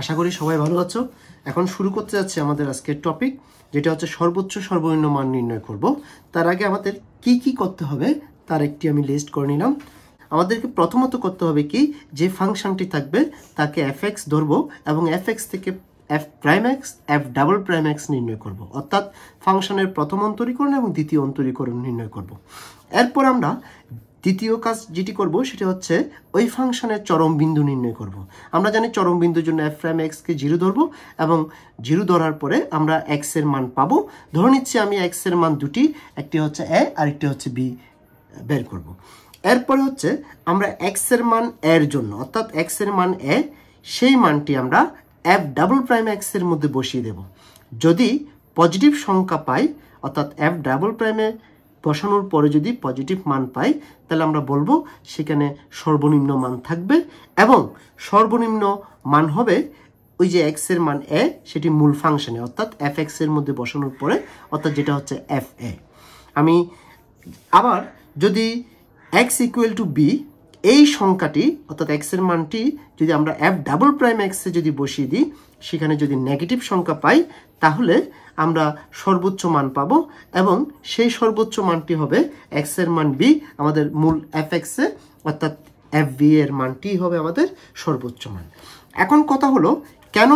আশা করি সবাই ভালো আছো এখন শুরু করতে যাচ্ছে আমাদের আজকের টপিক যেটা হচ্ছে সর্বোচ্চ সর্বনিম্ন মান নির্ণয় করব তার আগে আমাদের কি কি করতে হবে তার একটি আমি লিস্ট করে নিলাম আমাদেরকে প্রথমত করতে হবে কি যে ফাংশনটি থাকবে তাকে এফ এক্স ধরবো এবং এফ এক্স থেকে F prime X F double prime X নির্ণয় করব অর্থাৎ ফাংশনের প্রথম অন্তরীকরণ এবং দ্বিতীয় অন্তরীকরণ নির্ণয় করব এরপর আমরা দ্বিতীয় কাজ যেটি করব সেটা হচ্ছে ওই ফাংশনের চরম বিন্দু নির্ণয় করব। আমরা জানি চরম বিন্দুর জন্য এফ প্রাইম এক্সকে জিরো ধরব এবং জিরো ধরার পরে আমরা এক্স এর মান পাবো ধরে নিচ্ছি আমি এক্স এর মান দুটি একটি হচ্ছে এ আরেকটি হচ্ছে বি বের করব। এরপরে হচ্ছে আমরা এক্স এর মান এর জন্য অর্থাৎ এক্স এর মান এ সেই মানটি আমরা এফ ডাবল প্রাইম এক্স এর মধ্যে বসিয়ে দেব যদি পজিটিভ সংখ্যা পাই অর্থাৎ এফ ডাবল প্রাইমে বসানোর পরে যদি পজিটিভ মান পাই তাহলে আমরা বলবো সেখানে সর্বনিম্ন মান থাকবে এবং সর্বনিম্ন মান হবে ওই যে এক্স এর মান এ সেটি মূল ফাংশনে অর্থাৎ এফ এক্স এর মধ্যে বসানোর পরে অর্থাৎ যেটা হচ্ছে এফ এ আমি আবার যদি এক্স ইকুয়াল টু বি এই সংখ্যাটি অর্থাৎ এক্সের মানটি যদি আমরা এফ ডাবল প্রাইম এক্সে যদি বসিয়ে দিই সেখানে যদি নেগেটিভ সংখ্যা পাই তাহলে আমরা সর্বোচ্চ মান পাব এবং সেই সর্বোচ্চ মানটি হবে এক্স এর মান বি আমাদের মূল এফ এক্সে অর্থাৎ এফ বি এর মানটি হবে আমাদের সর্বোচ্চ মান এখন কথা হলো কেন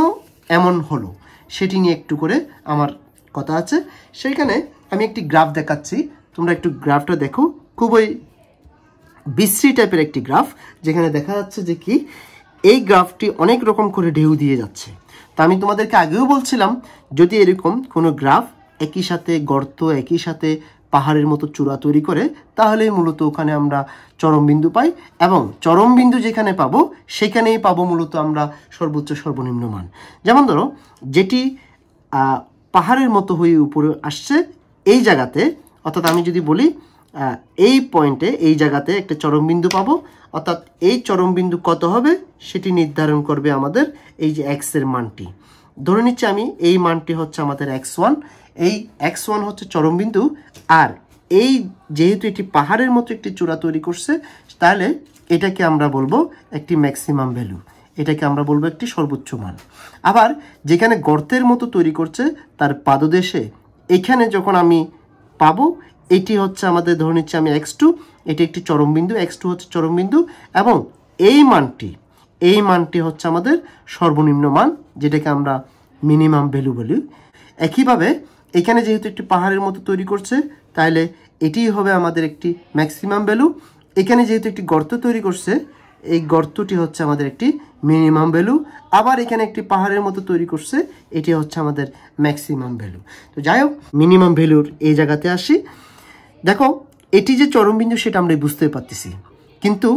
এমন হলো সেটি নিয়ে একটু করে আমার কথা আছে সেইখানে আমি একটি গ্রাফ দেখাচ্ছি তোমরা একটু গ্রাফটা দেখো খুবই বিশ্রী টাইপের একটি গ্রাফ যেখানে দেখা যাচ্ছে যে কি এই গ্রাফটি অনেক রকম করে ঢেউ দিয়ে যাচ্ছে তা আমি তোমাদেরকে আগেও বলছিলাম যদি এরকম কোনো গ্রাফ একই সাথে গর্ত একই সাথে পাহাড়ের মতো চূড়া তৈরি করে তাহলে মূলত ওখানে আমরা চরমবিন্দু পাই এবং চরমবিন্দু যেখানে পাবো সেখানেই পাবো মূলত আমরা সর্বোচ্চ সর্বনিম্ন মান যেমন ধরো যেটি পাহাড়ের মতো হয়ে উপরে আসছে এই জায়গাতে অর্থাৎ আমি যদি বলি এই পয়েন্টে এই জায়গাতে একটা চরমবিন্দু পাবো অর্থাৎ এই চরমবিন্দু কত হবে সেটি নির্ধারণ করবে আমাদের এই যে এক্সের মানটি ধরে নিচ্ছি আমি এই মানটি হচ্ছে আমাদের এক্স ওয়ান এই এক্স ওয়ান হচ্ছে চরমবিন্দু আর এই যেহেতু এটি পাহাড়ের মতো একটি চূড়া তৈরি করছে তাহলে এটাকে আমরা বলবো একটি ম্যাক্সিমাম ভ্যালু এটাকে আমরা বলবো একটি সর্বোচ্চ মান আবার যেখানে গর্তের মতো তৈরি করছে তার পাদদেশে এখানে যখন আমি পাবো এটি হচ্ছে আমাদের ধরে নিচ্ছি আমি এক্স টু এটি একটি চরম বিন্দু এক্স টু হচ্ছে চরম বিন্দু এবং এই মানটি এই মানটি হচ্ছে আমাদের সর্বনিম্ন মান যেটাকে আমরা মিনিমাম ভ্যালু বলি একইভাবে এখানে যেহেতু একটি পাহাড়ের মতো তৈরি করছে তাহলে এটিই হবে আমাদের একটি ম্যাক্সিমাম ভ্যালু এখানে যেহেতু একটি গর্ত তৈরি করছে এই গর্তটি হচ্ছে আমাদের একটি মিনিমাম ভ্যালু আবার এখানে একটি পাহাড়ের মতো তৈরি করছে এটি হচ্ছে আমাদের ম্যাক্সিমাম ভ্যালু তো যাই হোক মিনিমাম ভ্যালুর এই জায়গাতে আসি দেখো এটি যে চরমবিন্দু সেটা আমরা বুঝতে পারতেছি কিন্তু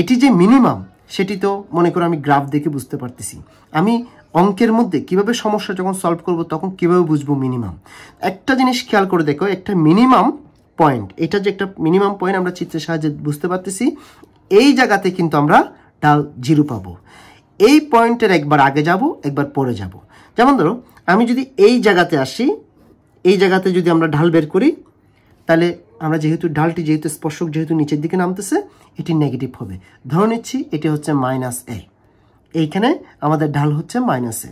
এটি যে মিনিমাম সেটি তো মনে করো আমি গ্রাফ দেখে বুঝতে পারতেছি আমি অঙ্কের মধ্যে কিভাবে সমস্যা যখন সলভ করব তখন কিভাবে বুঝবো মিনিমাম একটা জিনিস খেয়াল করে দেখো একটা মিনিমাম পয়েন্ট এটা যে একটা মিনিমাম পয়েন্ট আমরা চিত্রের সাহায্যে বুঝতে পারতেছি এই জায়গাতে কিন্তু আমরা ডাল জিরো পাবো এই পয়েন্টের একবার আগে যাব একবার পরে যাব যেমন ধরো আমি যদি এই জায়গাতে আসি এই জায়গাতে যদি আমরা ঢাল বের করি তাহলে আমরা যেহেতু ঢালটি যেহেতু স্পর্শক যেহেতু নিচের দিকে নামতেছে এটি নেগেটিভ হবে ধরে নিচ্ছি এটি হচ্ছে মাইনাস এ এইখানে আমাদের ঢাল হচ্ছে মাইনাস এ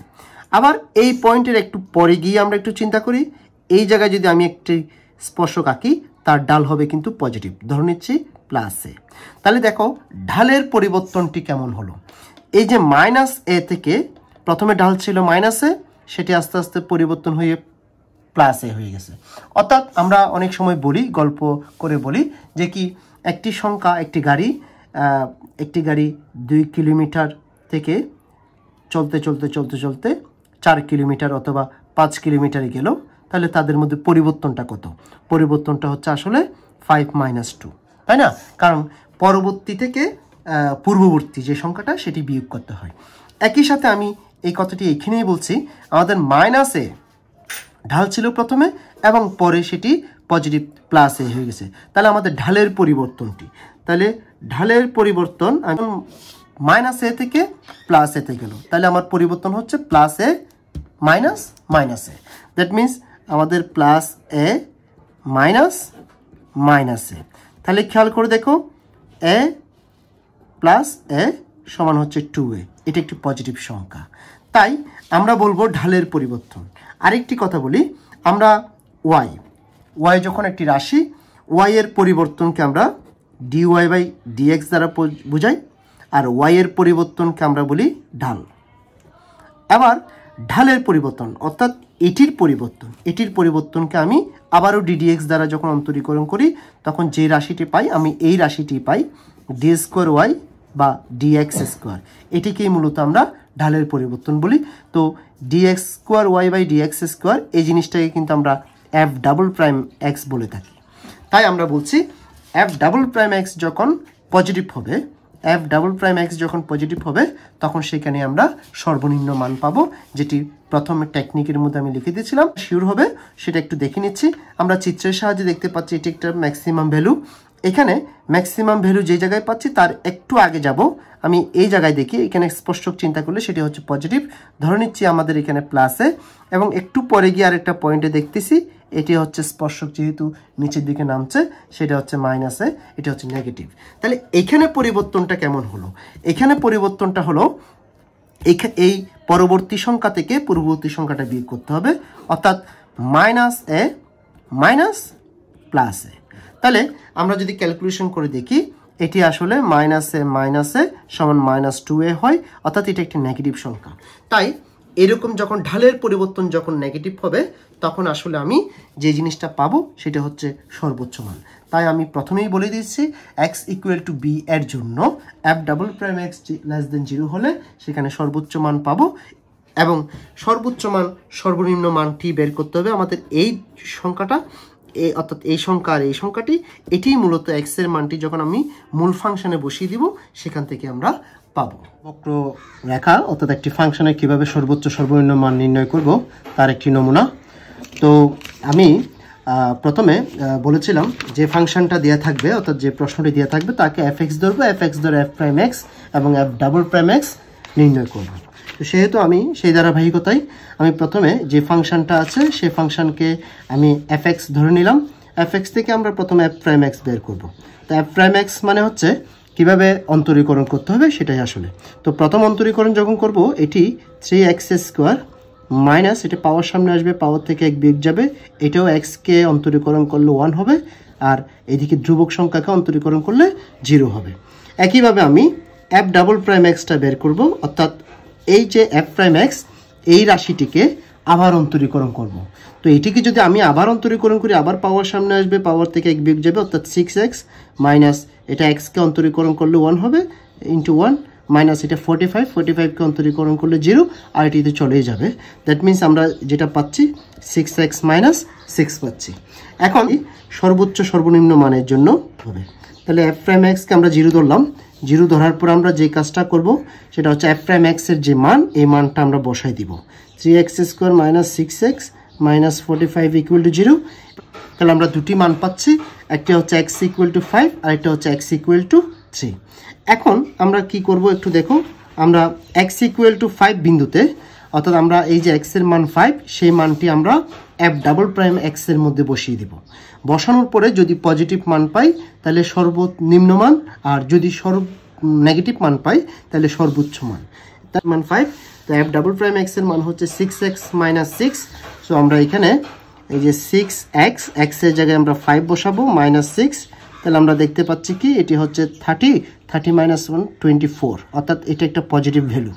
আবার এই পয়েন্টের একটু পরে গিয়ে আমরা একটু চিন্তা করি এই জায়গায় যদি আমি একটি স্পর্শক আঁকি তার ডাল হবে কিন্তু পজিটিভ ধরে নিচ্ছি প্লাসে তাহলে দেখো ঢালের পরিবর্তনটি কেমন হলো এই যে মাইনাস এ থেকে প্রথমে ঢাল ছিল মাইনাসে সেটি আস্তে আস্তে পরিবর্তন হয়ে প্লাস হয়ে গেছে অর্থাৎ আমরা অনেক সময় বলি গল্প করে বলি যে কি একটি সংখ্যা একটি গাড়ি একটি গাড়ি দুই কিলোমিটার থেকে চলতে চলতে চলতে চলতে চার কিলোমিটার অথবা পাঁচ কিলোমিটারে গেল তাহলে তাদের মধ্যে পরিবর্তনটা কত পরিবর্তনটা হচ্ছে আসলে ফাইভ মাইনাস টু তাই না কারণ পরবর্তী থেকে পূর্ববর্তী যে সংখ্যাটা সেটি বিয়োগ করতে হয় একই সাথে আমি এই কথাটি এখানেই বলছি আমাদের মাইনাসে ঢাল ছিল প্রথমে এবং পরে সেটি পজিটিভ প্লাসে হয়ে গেছে তাহলে আমাদের ঢালের পরিবর্তনটি তাহলে ঢালের পরিবর্তন মাইনাস এ থেকে প্লাস এতে গেল তাহলে আমার পরিবর্তন হচ্ছে plus A minus minus A that means আমাদের plus A minus minus A তাহলে খেয়াল করে দেখো এ প্লাস এ সমান হচ্ছে টু এ এটা একটি পজিটিভ সংখ্যা তাই আমরা বলবো ঢালের পরিবর্তন আরেকটি কথা বলি আমরা ওয়াই ওয়াই যখন একটি রাশি ওয়াই এর পরিবর্তনকে আমরা ডি ওয়াই বাই ডিএক্স দ্বারা বোঝাই আর ওয়াই এর পরিবর্তনকে আমরা বলি ঢাল আবার ঢালের পরিবর্তন অর্থাৎ এটির পরিবর্তন এটির পরিবর্তনকে আমি আবারও ডিডিএক্স দ্বারা যখন অন্তরীকরণ করি তখন যে রাশিটি পাই আমি এই রাশিটি পাই ডি স্কোয়ার ওয়াই বা ডিএক্স স্কোয়ার এটিকেই মূলত আমরা ঢালের পরিবর্তন বলি তো D X square Y by D X square এই জিনিসটাকে কিন্তু আমরা এফ ডাবল প্রাইম এক্স বলে থাকি তাই আমরা বলছি এফ ডাবল প্রাইম এক্স যখন পজিটিভ হবে এফ ডাবল প্রাইম এক্স যখন পজিটিভ হবে তখন সেখানে আমরা সর্বনিম্ন মান পাবো যেটি প্রথম টেকনিকের মধ্যে আমি লিখে দিয়েছিলাম শিওর হবে সেটা একটু দেখে নিচ্ছি আমরা চিত্রের সাহায্যে দেখতে পাচ্ছি এটি একটা ম্যাক্সিমাম ভ্যালু এখানে ম্যাক্সিমাম ভ্যালু যে জায়গায় পাচ্ছি তার একটু আগে যাব আমি এই জায়গায় দেখি এখানে স্পষ্ট চিন্তা করলে সেটি হচ্ছে পজিটিভ ধরে নিচ্ছি আমাদের এখানে প্লাসে এবং একটু পরে গিয়ে আরেকটা পয়েন্টে দেখতেছি এটি হচ্ছে স্পর্শক যেহেতু নিচের দিকে নামছে সেটা হচ্ছে মাইনাসে এটা হচ্ছে নেগেটিভ তাহলে এখানে পরিবর্তনটা কেমন হলো এখানে পরিবর্তনটা হলো এই পরবর্তী সংখ্যা থেকে পূর্ববর্তী সংখ্যাটা বিয়োগ করতে হবে অর্থাৎ minus A minus plus A তাহলে আমরা যদি ক্যালকুলেশন করে দেখি এটি আসলে মাইনাসে মাইনাসে সমান মাইনাস টু এ হয় অর্থাৎ এটা একটি নেগেটিভ সংখ্যা তাই এরকম যখন ঢালের পরিবর্তন যখন নেগেটিভ হবে তখন আসলে আমি যে জিনিসটা পাবো সেটা হচ্ছে সর্বোচ্চ মান তাই আমি প্রথমেই বলে দিচ্ছি এক্স ইকুয়াল টু বি এর জন্য F double prime X less than zero হলে সেখানে সর্বোচ্চ মান পাবো এবং সর্বোচ্চ মান সর্বনিম্ন মানটি বের করতে হবে আমাদের এই সংখ্যাটা এই অর্থাৎ এই সংখ্যার এই সংখ্যাটি এটি মূলত এক্সের মানটি যখন আমি মূল ফাংশনে বসিয়ে দিব সেখান থেকে আমরা পাব বক্র রেখা অর্থাৎ একটি ফাংশনে কিভাবে সর্বোচ্চ সর্বনিম্ন মান নির্ণয় করব তার একটি নমুনা তো আমি প্রথমে বলেছিলাম যে ফাংশনটা দেওয়া থাকবে অর্থাৎ যে প্রশ্নটি দেওয়া থাকবে তাকে এফ এক্স ধরবো এফ এক্স ধরে এফ প্রাইম এক্স এবং এফ ডাবল প্রাইম এক্স নির্ণয় করবো তো সেহেতু আমি সেই ধারাবাহিকতায় আমি প্রথমে যে ফাংশানটা আছে সেই ফাংশানকে আমি এফ এক্স ধরে নিলাম এফ এক্স থেকে আমরা প্রথমে এফ প্রাইম এক্স বের করব তো এফ প্রাইম এক্স মানে হচ্ছে কিভাবে অন্তরীকরণ করতে হবে সেটাই আসলে তো প্রথম অন্তরীকরণ যখন করব এটি থ্রি এক্স স্কোয়ার মাইনাস এটা পাওয়ার সামনে আসবে পাওয়ার থেকে এক বিয়োগ যাবে এটাও এক্সকে অন্তরীকরণ করলে ওয়ান হবে আর এদিকে ধ্রুবক সংখ্যাকে অন্তরীকরণ করলে জিরো হবে একইভাবে আমি অ্যাপ ডাবল প্রাইম এক্সটা বের করব অর্থাৎ এই যে এফ প্রাইম এক্স এই রাশিটিকে আবার অন্তরীকরণ করব। তো এটিকে যদি আমি আবার অন্তরীকরণ করি আবার পাওয়ার সামনে আসবে পাওয়ার থেকে এক বিগ যাবে অর্থাৎ সিক্স এক্স মাইনাস এটা এক্সকে অন্তরীকরণ করলে ওয়ান হবে ইন্টু ওয়ান মাইনাস এটা ফোর্টি ফাইভ ফোর্টি ফাইভকে অন্তরীকরণ করলে জিরো আর এটিতে চলেই যাবে দ্যাট মিন্স আমরা যেটা পাচ্ছি সিক্স এক্স মাইনাস সিক্স পাচ্ছি এখন সর্বোচ্চ সর্বনিম্ন মানের জন্য হবে তাহলে এফ প্রাইম এক্সকে আমরা জিরো ধরলাম জিরো ধরার পর আমরা যে কাজটা করব সেটা হচ্ছে এফ প্রাইম এর যে মান এই মানটা আমরা বসাই দিব three X square minus six X minus forty five equal to zero তাহলে আমরা দুটি মান পাচ্ছি একটা হচ্ছে এক্স ইকুয়াল টু ফাইভ আর একটা হচ্ছে এক্স ইকুয়াল টু থ্রি এখন আমরা কি করব একটু দেখো আমরা এক্স ইকুয়াল টু ফাইভ বিন্দুতে অর্থাৎ আমরা এই যে এক্সের মান ফাইভ সেই মানটি আমরা এফ ডাবল প্রাইম এক্সের মধ্যে বসিয়ে দিব বসানোর পরে যদি পজিটিভ মান পাই তাহলে সর্বনিম্ন মান আর যদি সর্ব নেগেটিভ মান পাই তাহলে সর্বোচ্চ মান তার মান ফাইভ তো এফ ডাবল প্রাইম এক্স এর মান হচ্ছে six X minus six so আমরা এখানে এই যে সিক্স এক্স এক্সের জায়গায় আমরা ফাইভ বসাবো মাইনাস সিক্স তাহলে আমরা দেখতে পাচ্ছি কি এটি হচ্ছে thirty thirty minus one twenty four অর্থাৎ এটা একটা পজিটিভ ভ্যালু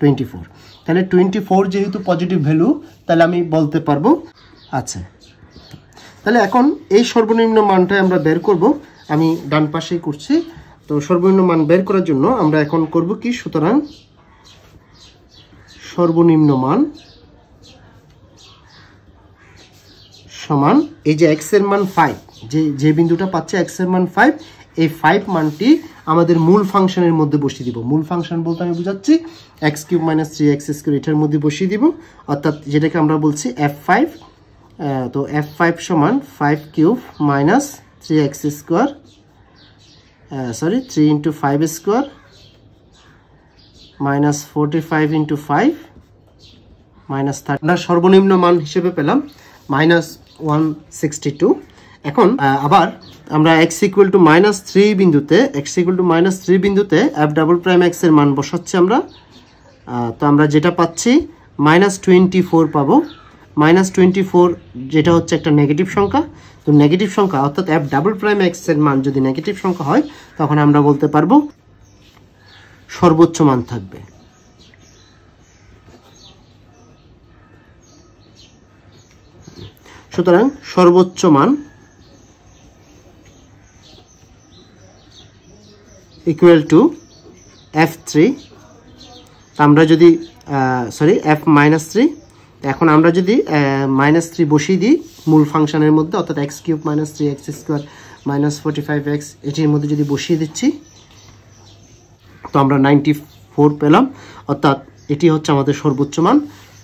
টোয়েন্টি ফোর তাহলে টোয়েন্টি ফোর যেহেতু পজিটিভ ভ্যালু তাহলে আমি বলতে পারবো আছে তাহলে এখন এই সর্বনিম্ন মানটাই আমরা বের করব আমি ডান পাশেই করছি তো সর্বনিম্ন মান বের করার জন্য আমরা এখন করব কি সুতরাং সর্বনিম্ন মান সমান এই যে এক্সের মান ফাইভ যে যে বিন্দুটা পাচ্ছে এক্সের মান ফাইভ এই ফাইভ মানটি আমাদের মূল ফাংশনের মধ্যে বসিয়ে দিব মূল ফাংশন বলতে আমি বোঝাচ্ছি X cube minus three X square এটার মধ্যে বসিয়ে দিব অর্থাৎ যেটাকে আমরা বলছি এফ ফাইভ তো এফ ফাইভ সমান five cube minus three X square sorry three into five square minus forty five into five minus thirty সর্বনিম্ন মান হিসেবে পেলাম মাইনাস ওয়ান সিক্সটি টু এখন আবার আমরা X equal to minus three বিন্দুতে X equal to minus three বিন্দুতে F double prime এক্সের মান বসাচ্ছি আমরা তো আমরা যেটা পাচ্ছি মাইনাস টোয়েন্টি ফোর পাবো মাইনাস টোয়েন্টি ফোর যেটা হচ্ছে একটা নেগেটিভ সংখ্যা তো নেগেটিভ সংখ্যা অর্থাৎ অ্যাপ ডাবল প্রাইম এক্সের মান যদি নেগেটিভ সংখ্যা হয় তখন আমরা বলতে পারবো সর্বোচ্চ মান থাকবে সুতরাং সর্বোচ্চ মান ইকুয়াল টু এফ থ্রি আমরা যদি সরি এফ মাইনাস থ্রি এখন আমরা যদি মাইনাস থ্রি বসিয়ে দিই মূল ফাংশনের মধ্যে অর্থাৎ X cube minus three X square minus forty five X এটির মধ্যে যদি বসিয়ে দিচ্ছি তো আমরা নাইনটি ফোর পেলাম অর্থাৎ এটি হচ্ছে আমাদের সর্বোচ্চ মান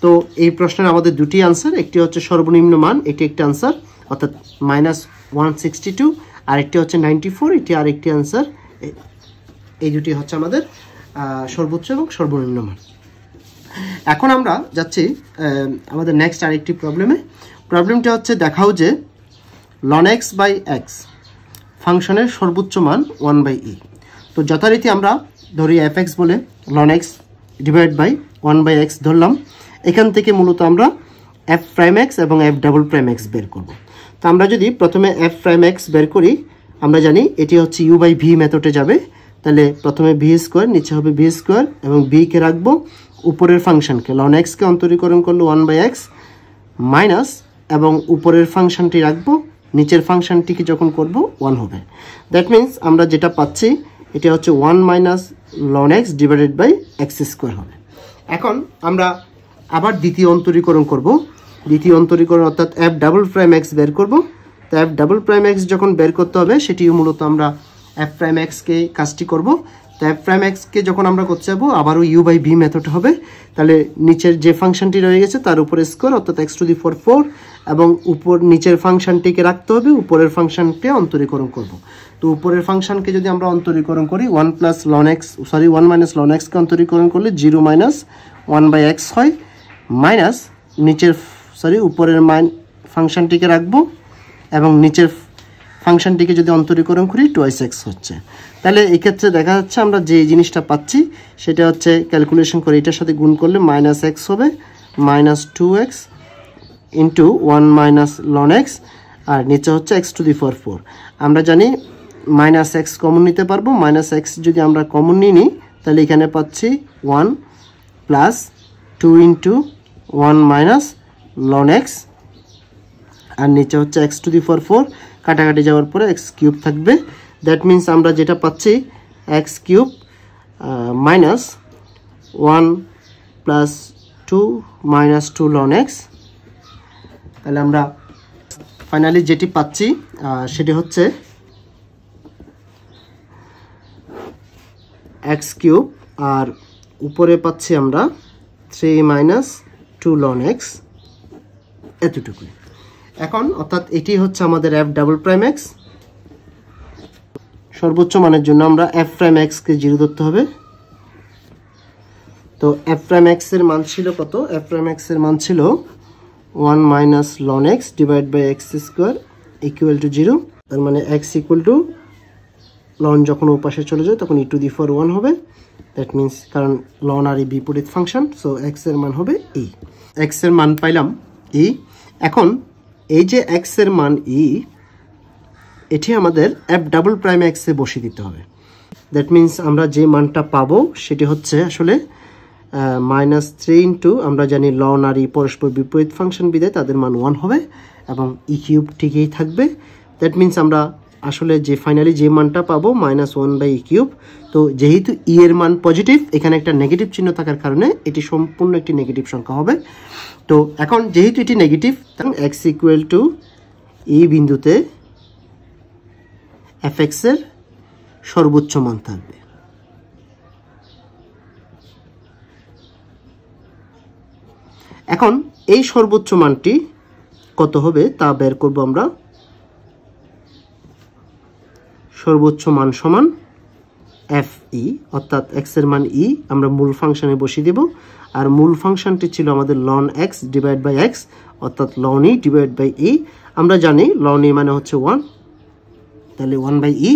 তো এই প্রশ্নের আমাদের দুটি আনসার একটি হচ্ছে সর্বনিম্ন মান এটি একটি আনসার অর্থাৎ মাইনাস ওয়ান সিক্সটি টু আরেকটি হচ্ছে নাইনটি ফোর এটি আর একটি আনসার এই দুটি হচ্ছে আমাদের সর্বোচ্চ এবং সর্বনিম্ন মান এখন আমরা যাচ্ছি আমাদের নেক্সট আরেকটি প্রবলেমে প্রবলেমটা হচ্ছে দেখাও যে লন এক্স বাই এক্স ফাংশনের সর্বোচ্চ মান ওয়ান বাই ই তো যথারীতি আমরা ধরি এফ এক্স বলে ln X divide by one by X ধরলাম এখান থেকে মূলত আমরা এফ প্রাইম এক্স এবং এফ ডাবল প্রাইম এক্স বের করব তো আমরা যদি প্রথমে এফ প্রাইম এক্স বের করি আমরা জানি এটি হচ্ছে ইউ বাই ভি মেথডে যাবে তাহলে প্রথমে ভি স্কোয়ার নিচে হবে ভি স্কোয়ার এবং বিকে রাখবো উপরের ফাংশনকে লন এক্সকে অন্তরীকরণ করলো ওয়ান বাই এক্স মাইনাস এবং উপরের ফাংশনটি রাখবো নিচের ফাংশনটিকে যখন করব ওয়ান হবে দ্যাট মিন্স আমরা যেটা পাচ্ছি এটা হচ্ছে one minus ln X divided by X square হবে এখন আমরা আবার দ্বিতীয় অন্তরীকরণ করব দ্বিতীয় অন্তরীকরণ অর্থাৎ অ্যাপ ডাবল প্রাইম এক্স বের করব তো অ্যাপ ডাবল প্রাইম এক্স যখন বের করতে হবে সেটি মূলত আমরা অ্যাপ প্রাইম এক্সকে কাজটি করব তাই প্রাইম এক্সকে যখন আমরা করতে যাবো আবারও ইউ বাই ভি মেথড হবে তাহলে নিচের যে ফাংশনটি রয়ে গেছে তার উপরে স্কোর অর্থাৎ X to the four four এবং উপর নিচের ফাংশনটিকে রাখতে হবে উপরের ফাংশানকে অন্তরীকরণ করব তো উপরের ফাংশনকে যদি আমরা অন্তরীকরণ করি one plus ln X sorry one minus ln এক্সকে অন্তরীকরণ করলে zero minus one by X হয় মাইনাস নিচের সরি উপরের মাইন ফাংশনটিকে রাখবো এবং নিচের ফাংশনটিকে যদি অন্তরীকরণ করি টোয়াইস এক্স হচ্ছে তাহলে এক্ষেত্রে দেখা যাচ্ছে আমরা যে জিনিসটা পাচ্ছি সেটা হচ্ছে ক্যালকুলেশন করে এটার সাথে গুণ করলে মাইনাস এক্স হবে minus two X into one minus ln X আর নিচে হচ্ছে X to the four four আমরা জানি মাইনাস এক্স কমন নিতে পারবো মাইনাস এক্স যদি আমরা কমন নিই নিই তাহলে এখানে পাচ্ছি one plus two into one minus ln X আর নিচে হচ্ছে X to the four four কাটাকাটি যাওয়ার পরে এক্স কিউব থাকবে দ্যাট মিন্স আমরা যেটা পাচ্ছি X cube minus one plus two minus two ln X তাহলে আমরা ফাইনালি যেটি পাচ্ছি সেটি হচ্ছে এক্স কিউব আর উপরে পাচ্ছি আমরা three minus two ln X এতটুকুই এখন অর্থাৎ এটি হচ্ছে আমাদের এফ ডাবল প্রাইম এক্স সর্বোচ্চ মানের জন্য আমরা এফ প্রাইম এক্সকে জিরো ধরতে হবে তো এফ প্রাইম এক্সের মান ছিল কত এফ প্রাইম এক্সের মান ছিল one minus ln X divide by X square equal to zero তার মানে এক্স ইকুয়াল টু লন যখন ও পাশে চলে যায় তখন E to the four one হবে দ্যাট মিন্স কারণ লন আর ই e বিপরীত ফাংশন সো এক্সের মান হবে ই e। এক্সের মান পাইলাম ই e। এখন এই যে এক্সের মান ই এটি আমাদের অ্যাপ ডাবল প্রাইম এক্সে বসিয়ে দিতে হবে দ্যাট মিন্স আমরা যে মানটা পাবো সেটি হচ্ছে আসলে মাইনাস থ্রি ইন্টু আমরা জানি লন আর ই e পরস্পর বিপরীত ফাংশন বিদে তাদের মান ওয়ান হবে এবং ই e কিউব ঠিকই থাকবে দ্যাট মিন্স আমরা আসলে যে ফাইনালি যে মানটা পাবো minus one by E cube তো যেহেতু ই e এর মান পজিটিভ এখানে একটা নেগেটিভ চিহ্ন থাকার কারণে এটি সম্পূর্ণ একটি নেগেটিভ সংখ্যা হবে তো এখন যেহেতু এটি negative X equal to E বিন্দুতে এর সর্বোচ্চ মান থাকবে এখন এই সর্বোচ্চ মানটি কত হবে তা বের করব আমরা সর্বোচ্চ মান সমান এফ ই অর্থাৎ এক্স এর মান ই আমরা মূল ফাংশানে বসিয়ে দেব আর মূল ফাংশনটি ছিল আমাদের ln X divide by x অর্থাৎ ln E divide by E আমরা জানি লন ই e মানে হচ্ছে ওয়ান তাহলে ওয়ান বাই ই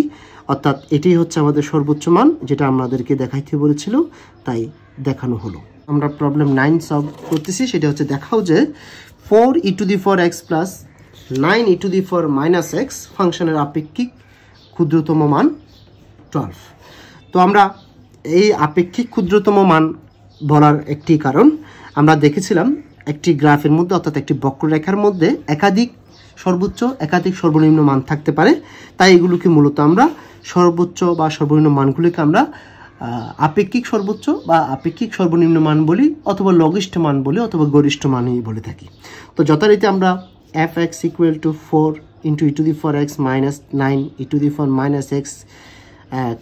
অর্থাৎ এটি হচ্ছে আমাদের সর্বোচ্চ মান যেটা আমাদেরকে দেখাইতে বলেছিল তাই দেখানো হলো আমরা প্রবলেম নাইন সলভ করতেছি সেটা হচ্ছে দেখাও যে four E to the four X plus nine E to the four minus X ফাংশনের আপেক্ষিক ক্ষুদ্রতম মান টুয়েলভ তো আমরা এই আপেক্ষিক ক্ষুদ্রতম মান বলার একটি কারণ আমরা দেখেছিলাম একটি গ্রাফের মধ্যে অর্থাৎ একটি বক্ররেখার মধ্যে একাধিক সর্বোচ্চ একাধিক সর্বনিম্ন মান থাকতে পারে তাই এগুলোকে মূলত আমরা সর্বোচ্চ বা সর্বনিম্ন মানগুলিকে আমরা আপেক্ষিক সর্বোচ্চ বা আপেক্ষিক সর্বনিম্ন মান বলি অথবা লঘিষ্ঠ মান বলি অথবা গরিষ্ঠ মানই বলে থাকি তো যথারীতি আমরা F X equal to four into E to the four X minus nine E to the four minus X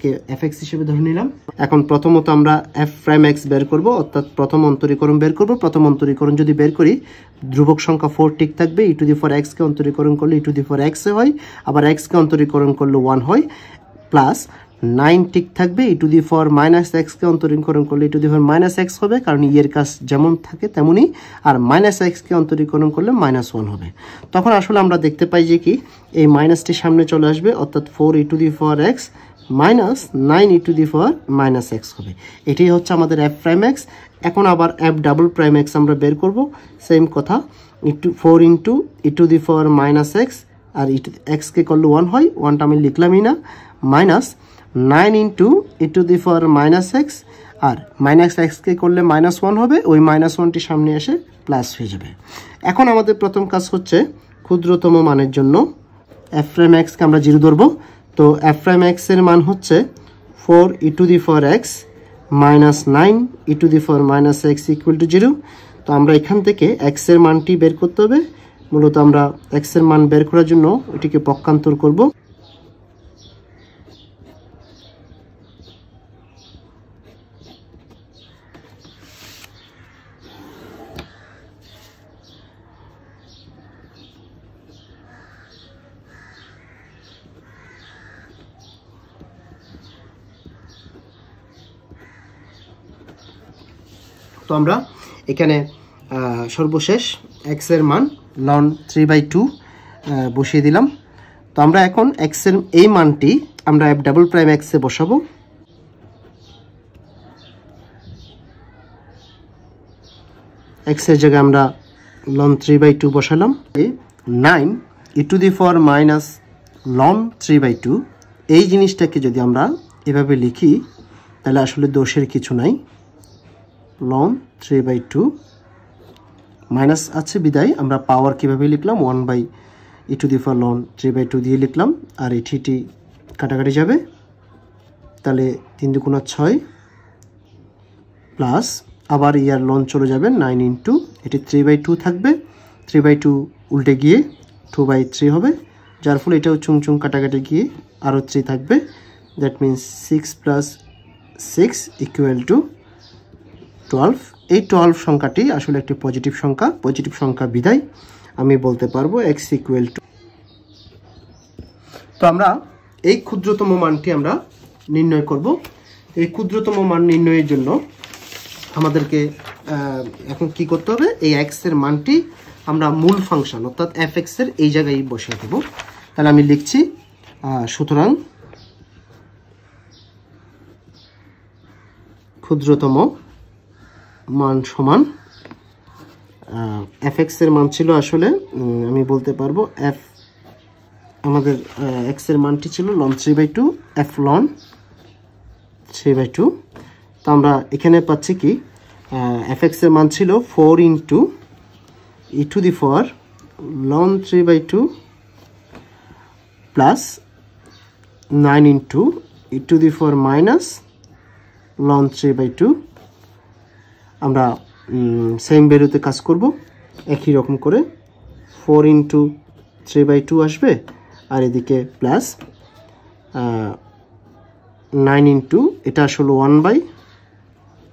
কে এফ হিসেবে ধরে নিলাম এখন প্রথমত আমরা এফ প্রাইম এক্স বের করব অর্থাৎ প্রথম অন্তরীকরণ বের করব প্রথম অন্তরীকরণ যদি বের করি ধ্রুবক সংখ্যা ফোর ঠিক থাকবে ই টু দি ফোর এক্সকে অন্তরীকরণ করলে ই টু দি ফোর এক্সে হয় আবার এক্সকে অন্তরীকরণ করলে ওয়ান হয় প্লাস নাইন ঠিক থাকবে E to the four minus এক্সকে অন্তরীকরণ করলে E to the four minus X হবে কারণ ইয়ের e কাজ যেমন থাকে তেমনই আর মাইনাস এক্সকে অন্তরীকরণ করলে মাইনাস ওয়ান হবে তখন আসলে আমরা দেখতে পাই যে কি এই মাইনাসটি সামনে চলে আসবে অর্থাৎ four E to the four X minus nine E to the power minus X হবে এটাই হচ্ছে আমাদের এফ প্রাইম এক্স এখন আবার এফ ডাবল প্রাইম এক্স আমরা বের করব সেম কথা E to four into E to the power minus X আর ই ইটু এক্সকে করলে ওয়ান হয় ওয়ানটা আমি লিখলামই না minus nine into E to the power minus X আর মাইনাস এক্সকে করলে মাইনাস ওয়ান হবে ওই মাইনাস ওয়ানটি সামনে এসে প্লাস হয়ে যাবে এখন আমাদের প্রথম কাজ হচ্ছে ক্ষুদ্রতম মানের জন্য এফ প্রাইম এক্সকে আমরা জিরো ধরবো তো এফ প্রাইম এর মান হচ্ছে four E to the four X minus nine E to the four minus X equal to zero তো আমরা এখান থেকে এক্সের মানটি বের করতে হবে মূলত আমরা এক্সের মান বের করার জন্য এটিকে পক্ষান্তর করবো তো আমরা এখানে সর্বশেষ এক্সের মান লন থ্রি বাই টু বসিয়ে দিলাম তো আমরা এখন এক্সের এই মানটি আমরা এফ ডাবল প্রাইম এক্সে বসাবো এক্সের জায়গায় আমরা লন থ্রি বাই টু বসালাম nine E to the four minus ln three by two এই জিনিসটাকে যদি আমরা এভাবে লিখি তাহলে আসলে দোষের কিছু নাই ln three by two minus আছে বিদায় আমরা পাওয়ার কিভাবে লিখলাম one by E to the power ln three by two দিয়ে লিখলাম আর এই থ্রিটি কাটাকাটি যাবে তাহলে তিন দুগুণা ছয় প্লাস আবার ইয়ার লন চলে যাবে নাইন ইন্টু এটি থ্রি বাই টু থাকবে থ্রি বাই টু উল্টে গিয়ে টু বাই থ্রি হবে যার ফলে এটাও চুং চুং কাটাকাটি গিয়ে আরও থ্রি থাকবে that means six plus six equal to twelve এই টুয়েলভ সংখ্যাটি আসলে একটি পজিটিভ সংখ্যা পজিটিভ সংখ্যা বিদায় আমি বলতে পারবো এক্স ইকুয়েল টু তো আমরা এই ক্ষুদ্রতম মানটি আমরা নির্ণয় করব এই ক্ষুদ্রতম মান নির্ণয়ের জন্য আমাদেরকে এখন কি করতে হবে এই এক্স এর মানটি আমরা মূল ফাংশন অর্থাৎ এফ এর এই জায়গায় বসিয়ে দেব তাহলে আমি লিখছি সুতরাং ক্ষুদ্রতম মান সমান এফ এক্সের মান ছিল আসলে আমি বলতে পারবো এফ আমাদের এক্সের মানটি ছিল ln three by two F ln three by two তো আমরা এখানে পাচ্ছি কি এফ এক্সের মান ছিল four into E to the four ln three by two plus nine into E to the four minus ln three by two আমরা সেম ভ্যালুতে কাজ করব একই রকম করে four into three by two আসবে আর এদিকে প্লাস নাইন ইন্টু এটা আসলে one by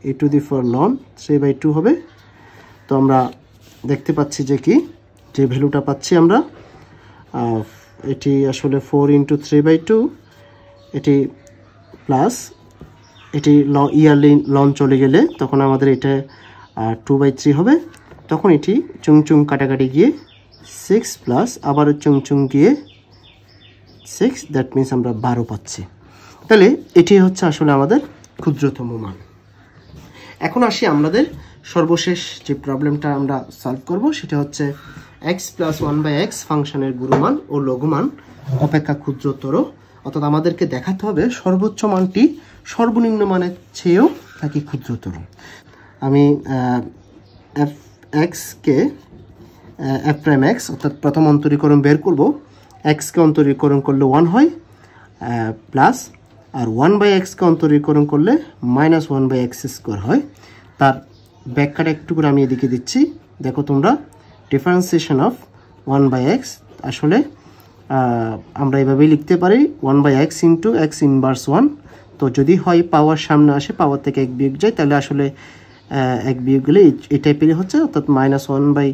A two the four ln three by two হবে তো আমরা দেখতে পাচ্ছি যে কি যে ভ্যালুটা পাচ্ছি আমরা এটি আসলে four into three by two এটি প্লাস এটি ল ইয়ারলি লন চলে গেলে তখন আমাদের এটা টু বাই থ্রি হবে তখন এটি চুংচুং কাটাকাটি গিয়ে সিক্স প্লাস চুং চুংচুং গিয়ে সিক্স দ্যাট মিন্স আমরা বারো পাচ্ছি তাহলে এটি হচ্ছে আসলে আমাদের ক্ষুদ্রতম মান এখন আসি আমাদের সর্বশেষ যে প্রবলেমটা আমরা সলভ করব সেটা হচ্ছে X plus one by X ফাংশনের গুরুমান ও লঘুমান অপেক্ষা ক্ষুদ্রতর অর্থাৎ আমাদেরকে দেখাতে হবে সর্বোচ্চ মানটি সর্বনিম্ন মানের চেয়েও থাকে ক্ষুদ্রতর আমি এফ এক্সকে এফ প্রাইম এক্স অর্থাৎ প্রথম অন্তরীকরণ বের করব এক্সকে অন্তরীকরণ করলে ওয়ান হয় প্লাস আর ওয়ান বাই এক্সকে অন্তরীকরণ করলে minus one by X square হয় তার ব্যাখ্যাটা একটু করে আমি এদিকে দিচ্ছি দেখো তোমরা differentiation of one by X আসলে আমরা এভাবেই লিখতে পারি one by X into X inverse one তো যদি হয় পাওয়ার সামনে আসে পাওয়ার থেকে এক বিয়োগ যায় তাহলে আসলে এক বিয়োগ গেলে এই টাইপেরই হচ্ছে অর্থাৎ minus one by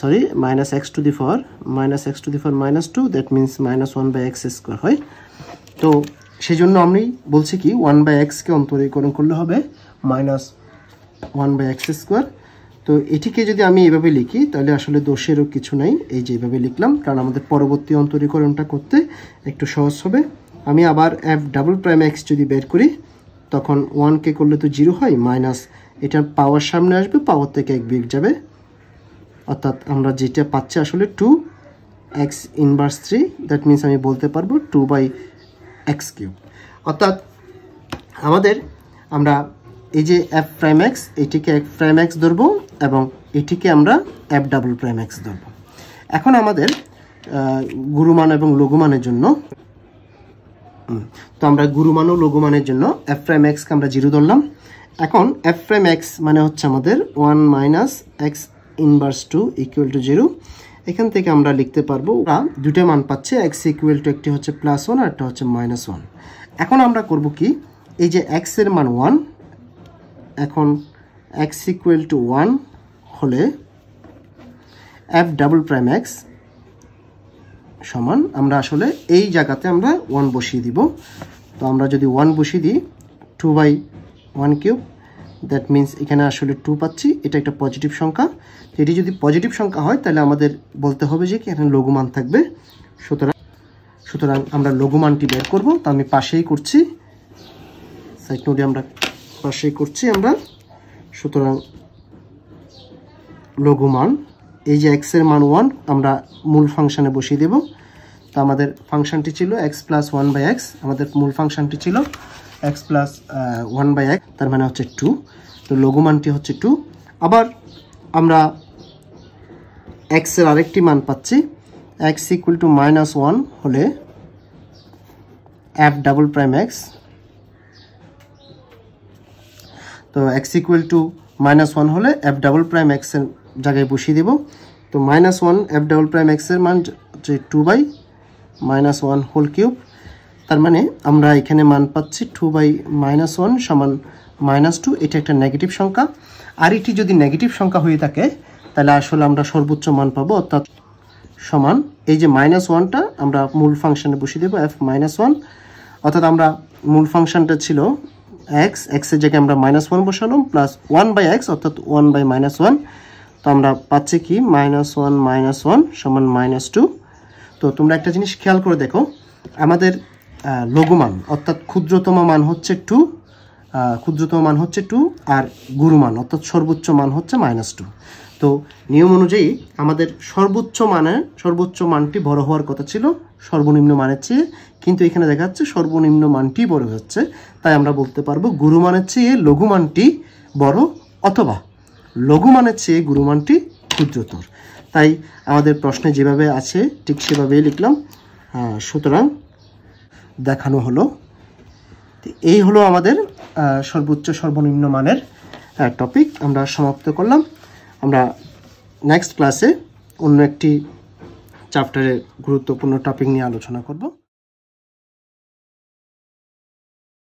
sorry minus X to the four minus X to the four minus two that means minus one by X square হয় তো সেই জন্য আমি বলছি কি ওয়ান বাই এক্সকে অন্তরীকরণ করলে হবে minus one by X square তো এটিকে যদি আমি এভাবে লিখি তাহলে আসলে দোষেরও কিছু নাই এই যে এভাবে লিখলাম কারণ আমাদের পরবর্তী অন্তরীকরণটা করতে একটু সহজ হবে আমি আবার এফ ডাবল প্রাইম এক্স যদি বের করি তখন ওয়ানকে করলে তো জিরো হয় মাইনাস এটার পাওয়ার সামনে আসবে পাওয়ার থেকে এক বিগ যাবে অর্থাৎ আমরা যেটা পাচ্ছি আসলে two X inverse three that means আমি বলতে পারবো টু বাই এক্স কিউব অর্থাৎ আমাদের আমরা এই যে এফ প্রাইম এক্স এটিকে এক প্রাইম এক্স ধরবো এবং এটিকে আমরা এফ ডাবল প্রাইম এক্স ধরবো এখন আমাদের গুরুমান এবং লঘুমানের জন্য তো আমরা গুরু মান ও লঘু মানের জন্য এফ প্রাইম এক্সকে আমরা জিরো ধরলাম এখন এফ প্রাইম এক্স মানে হচ্ছে আমাদের one minus X inverse two equal to zero এখান থেকে আমরা লিখতে পারবো ওরা দুটো মান পাচ্ছে এক্স ইকুয়াল টু একটি হচ্ছে প্লাস ওয়ান আর একটা হচ্ছে মাইনাস ওয়ান এখন আমরা করব কি এই যে এক্সের মান ওয়ান এখন এক্স ইকুয়াল টু ওয়ান হলে এফ ডাবল প্রাইম এক্স সমান আমরা আসলে এই জায়গাতে আমরা ওয়ান বসিয়ে দিব তো আমরা যদি ওয়ান বসিয়ে দিই two by one cube that means এখানে আসলে টু পাচ্ছি এটা একটা পজিটিভ সংখ্যা এটি যদি পজিটিভ সংখ্যা হয় তাহলে আমাদের বলতে হবে যে কি এখানে লঘুমান থাকবে সুতরাং সুতরাং আমরা লঘুমানটি বের করব তা আমি পাশেই করছি সাইড নোটে আমরা পাশেই করছি আমরা সুতরাং লঘুমান এই যে এক্সের মান ওয়ান আমরা মূল ফাংশানে বসিয়ে দেবো তো আমাদের ফাংশানটি ছিল x plus one by x আমাদের মূল ফাংশানটি ছিল x plus one by x তার মানে হচ্ছে টু তো লঘুমানটি হচ্ছে টু আবার আমরা এক্সের আরেকটি মান পাচ্ছি x equal to minus one হলে এফ ডাবল প্রাইম এক্স তো x equal to minus one হলে এফ ডাবল প্রাইম এক্সের জায়গায় বসিয়ে দেব তো minus one f double prime এক্সের মান হচ্ছে two by minus one whole cube তার মানে আমরা এখানে মান পাচ্ছি টু বাই মাইনাস ওয়ান সমান মাইনাস টু এটা একটা নেগেটিভ সংখ্যা আর এটি যদি নেগেটিভ সংখ্যা হয়ে থাকে তাহলে আসলে আমরা সর্বোচ্চ মান পাবো অর্থাৎ সমান এই যে মাইনাস ওয়ানটা আমরা মূল ফাংশানে বসিয়ে দেবো এফ মাইনাস ওয়ান অর্থাৎ আমরা মূল ফাংশানটা ছিল এক্স এক্সের জায়গায় আমরা মাইনাস ওয়ান বসালাম প্লাস ওয়ান বাই এক্স অর্থাৎ ওয়ান বাই মাইনাস ওয়ান তো আমরা পাচ্ছি কি মাইনাস ওয়ান মাইনাস ওয়ান সমান মাইনাস টু তো তোমরা একটা জিনিস খেয়াল করে দেখো আমাদের লঘুমান অর্থাৎ ক্ষুদ্রতম মান হচ্ছে টু ক্ষুদ্রতম মান হচ্ছে টু আর গুরুমান অর্থাৎ সর্বোচ্চ মান হচ্ছে মাইনাস টু তো নিয়ম অনুযায়ী আমাদের সর্বোচ্চ মানের সর্বোচ্চ মানটি বড় হওয়ার কথা ছিল সর্বনিম্ন মানের চেয়ে কিন্তু এখানে দেখা যাচ্ছে সর্বনিম্ন মানটি বড় হচ্ছে তাই আমরা বলতে পারবো গুরুমানের চেয়ে লঘুমানটি বড় অথবা লঘুমানের চেয়ে গুরুমানটি ক্ষুদ্রতর তাই আমাদের প্রশ্নে যেভাবে আছে ঠিক সেভাবেই লিখলাম সুতরাং দেখানো হলো এই হলো আমাদের সর্বোচ্চ সর্বনিম্ন মানের টপিক আমরা সমাপ্ত করলাম আমরা নেক্সট ক্লাসে অন্য একটি চ্যাপ্টারে গুরুত্বপূর্ণ টপিক নিয়ে আলোচনা করব